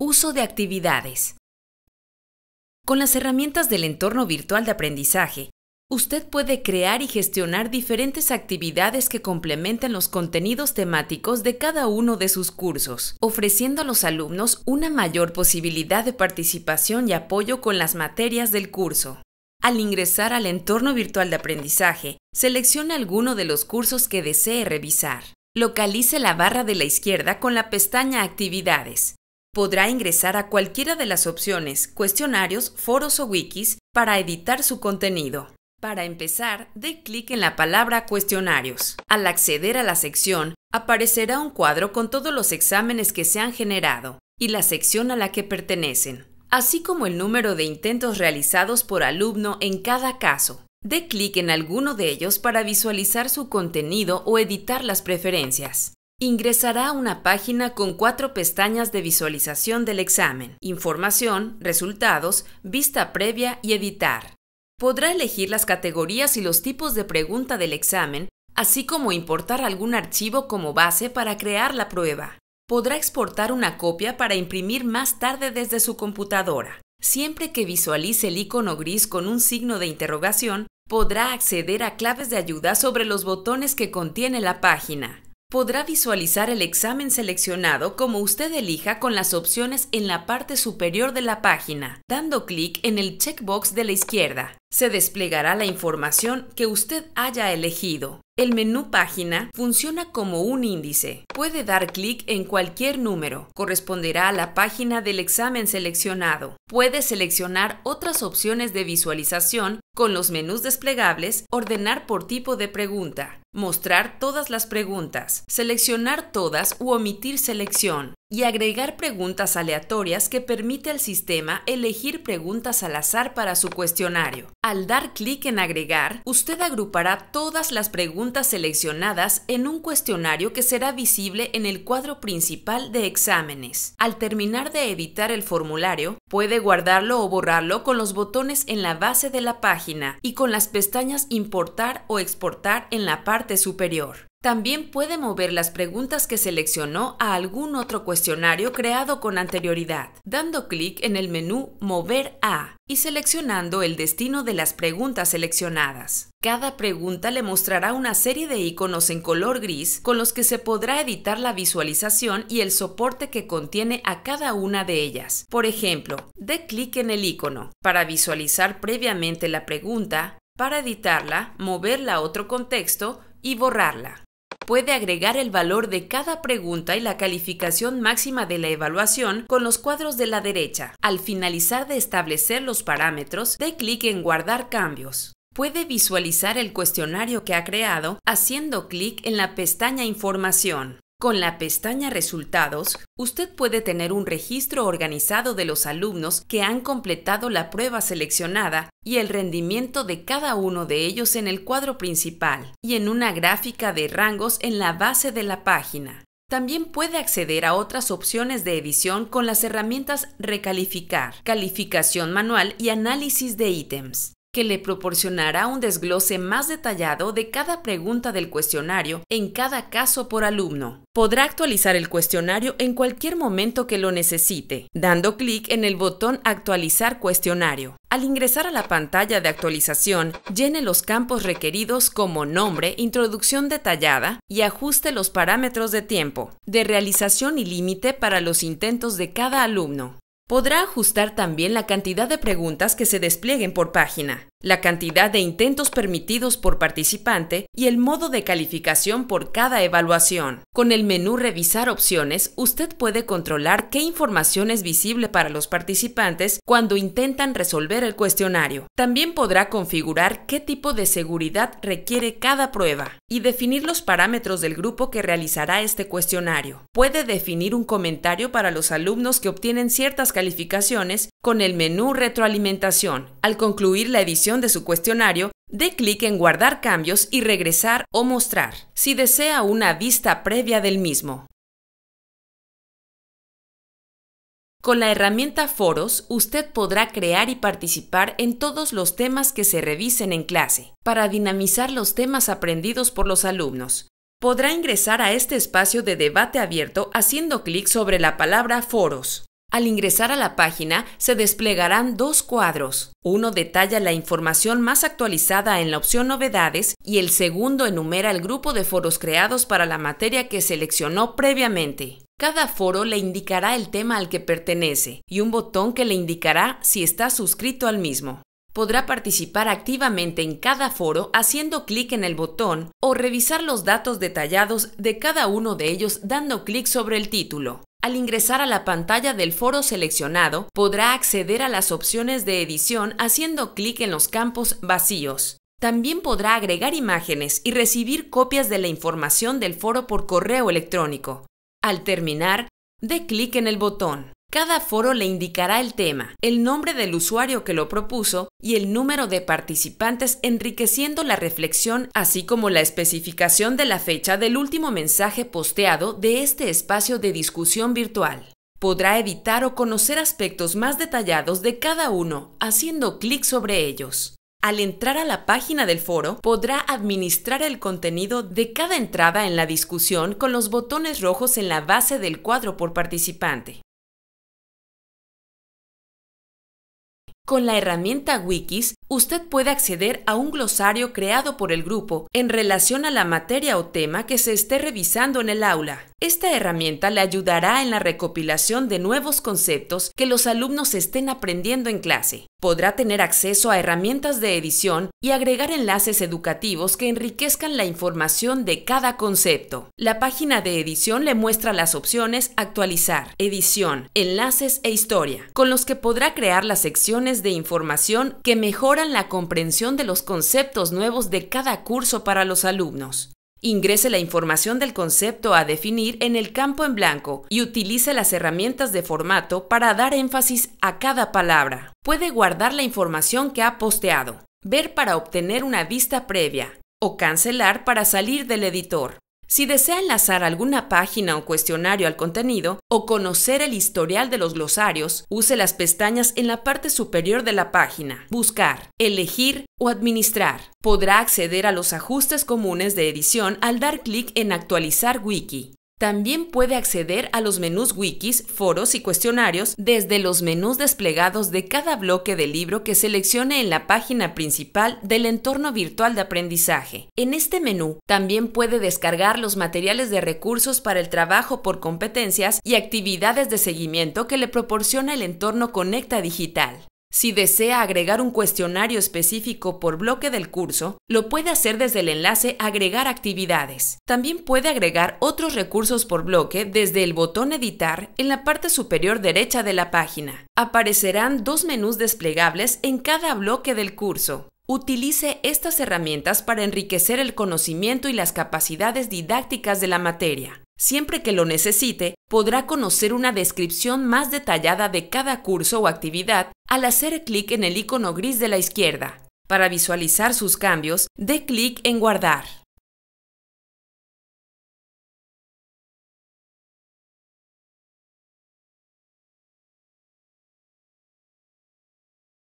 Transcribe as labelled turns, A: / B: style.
A: Uso de actividades. Con las herramientas del entorno virtual de aprendizaje, usted puede crear y gestionar diferentes actividades que complementen los contenidos temáticos de cada uno de sus cursos, ofreciendo a los alumnos una mayor posibilidad de participación y apoyo con las materias del curso. Al ingresar al entorno virtual de aprendizaje, seleccione alguno de los cursos que desee revisar. Localice la barra de la izquierda con la pestaña Actividades podrá ingresar a cualquiera de las opciones, cuestionarios, foros o wikis para editar su contenido. Para empezar, dé clic en la palabra cuestionarios. Al acceder a la sección, aparecerá un cuadro con todos los exámenes que se han generado y la sección a la que pertenecen, así como el número de intentos realizados por alumno en cada caso. Dé clic en alguno de ellos para visualizar su contenido o editar las preferencias. Ingresará a una página con cuatro pestañas de visualización del examen, información, resultados, vista previa y editar. Podrá elegir las categorías y los tipos de pregunta del examen, así como importar algún archivo como base para crear la prueba. Podrá exportar una copia para imprimir más tarde desde su computadora. Siempre que visualice el icono gris con un signo de interrogación, podrá acceder a claves de ayuda sobre los botones que contiene la página. Podrá visualizar el examen seleccionado como usted elija con las opciones en la parte superior de la página, dando clic en el checkbox de la izquierda. Se desplegará la información que usted haya elegido. El menú Página funciona como un índice. Puede dar clic en cualquier número. Corresponderá a la página del examen seleccionado. Puede seleccionar otras opciones de visualización con los menús desplegables, ordenar por tipo de pregunta, mostrar todas las preguntas, seleccionar todas u omitir selección y agregar preguntas aleatorias que permite al sistema elegir preguntas al azar para su cuestionario. Al dar clic en agregar, usted agrupará todas las preguntas seleccionadas en un cuestionario que será visible en el cuadro principal de exámenes. Al terminar de editar el formulario, puede guardarlo o borrarlo con los botones en la base de la página y con las pestañas importar o exportar en la parte superior. También puede mover las preguntas que seleccionó a algún otro cuestionario creado con anterioridad, dando clic en el menú Mover a y seleccionando el destino de las preguntas seleccionadas. Cada pregunta le mostrará una serie de iconos en color gris con los que se podrá editar la visualización y el soporte que contiene a cada una de ellas. Por ejemplo, dé clic en el icono para visualizar previamente la pregunta, para editarla, moverla a otro contexto y borrarla. Puede agregar el valor de cada pregunta y la calificación máxima de la evaluación con los cuadros de la derecha. Al finalizar de establecer los parámetros, dé clic en Guardar cambios. Puede visualizar el cuestionario que ha creado haciendo clic en la pestaña Información. Con la pestaña Resultados, usted puede tener un registro organizado de los alumnos que han completado la prueba seleccionada y el rendimiento de cada uno de ellos en el cuadro principal y en una gráfica de rangos en la base de la página. También puede acceder a otras opciones de edición con las herramientas Recalificar, Calificación Manual y Análisis de Ítems que le proporcionará un desglose más detallado de cada pregunta del cuestionario en cada caso por alumno. Podrá actualizar el cuestionario en cualquier momento que lo necesite, dando clic en el botón Actualizar cuestionario. Al ingresar a la pantalla de actualización, llene los campos requeridos como nombre, introducción detallada y ajuste los parámetros de tiempo, de realización y límite para los intentos de cada alumno. Podrá ajustar también la cantidad de preguntas que se desplieguen por página la cantidad de intentos permitidos por participante y el modo de calificación por cada evaluación. Con el menú Revisar opciones, usted puede controlar qué información es visible para los participantes cuando intentan resolver el cuestionario. También podrá configurar qué tipo de seguridad requiere cada prueba y definir los parámetros del grupo que realizará este cuestionario. Puede definir un comentario para los alumnos que obtienen ciertas calificaciones con el menú Retroalimentación, al concluir la edición de su cuestionario, dé clic en Guardar cambios y Regresar o Mostrar, si desea una vista previa del mismo. Con la herramienta Foros, usted podrá crear y participar en todos los temas que se revisen en clase, para dinamizar los temas aprendidos por los alumnos. Podrá ingresar a este espacio de debate abierto haciendo clic sobre la palabra Foros. Al ingresar a la página se desplegarán dos cuadros. Uno detalla la información más actualizada en la opción Novedades y el segundo enumera el grupo de foros creados para la materia que seleccionó previamente. Cada foro le indicará el tema al que pertenece y un botón que le indicará si está suscrito al mismo podrá participar activamente en cada foro haciendo clic en el botón o revisar los datos detallados de cada uno de ellos dando clic sobre el título. Al ingresar a la pantalla del foro seleccionado, podrá acceder a las opciones de edición haciendo clic en los campos vacíos. También podrá agregar imágenes y recibir copias de la información del foro por correo electrónico. Al terminar, dé clic en el botón cada foro le indicará el tema, el nombre del usuario que lo propuso y el número de participantes enriqueciendo la reflexión, así como la especificación de la fecha del último mensaje posteado de este espacio de discusión virtual. Podrá editar o conocer aspectos más detallados de cada uno, haciendo clic sobre ellos. Al entrar a la página del foro, podrá administrar el contenido de cada entrada en la discusión con los botones rojos en la base del cuadro por participante. Con la herramienta Wikis Usted puede acceder a un glosario creado por el grupo en relación a la materia o tema que se esté revisando en el aula. Esta herramienta le ayudará en la recopilación de nuevos conceptos que los alumnos estén aprendiendo en clase. Podrá tener acceso a herramientas de edición y agregar enlaces educativos que enriquezcan la información de cada concepto. La página de edición le muestra las opciones Actualizar, Edición, Enlaces e Historia, con los que podrá crear las secciones de información que mejor la comprensión de los conceptos nuevos de cada curso para los alumnos. Ingrese la información del concepto a definir en el campo en blanco y utilice las herramientas de formato para dar énfasis a cada palabra. Puede guardar la información que ha posteado, ver para obtener una vista previa o cancelar para salir del editor. Si desea enlazar alguna página o cuestionario al contenido o conocer el historial de los glosarios, use las pestañas en la parte superior de la página, Buscar, Elegir o Administrar. Podrá acceder a los ajustes comunes de edición al dar clic en Actualizar Wiki. También puede acceder a los menús wikis, foros y cuestionarios desde los menús desplegados de cada bloque de libro que seleccione en la página principal del entorno virtual de aprendizaje. En este menú también puede descargar los materiales de recursos para el trabajo por competencias y actividades de seguimiento que le proporciona el entorno Conecta Digital. Si desea agregar un cuestionario específico por bloque del curso, lo puede hacer desde el enlace Agregar actividades. También puede agregar otros recursos por bloque desde el botón Editar en la parte superior derecha de la página. Aparecerán dos menús desplegables en cada bloque del curso. Utilice estas herramientas para enriquecer el conocimiento y las capacidades didácticas de la materia. Siempre que lo necesite, podrá conocer una descripción más detallada de cada curso o actividad al hacer clic en el icono gris de la izquierda. Para visualizar sus cambios, dé clic en Guardar.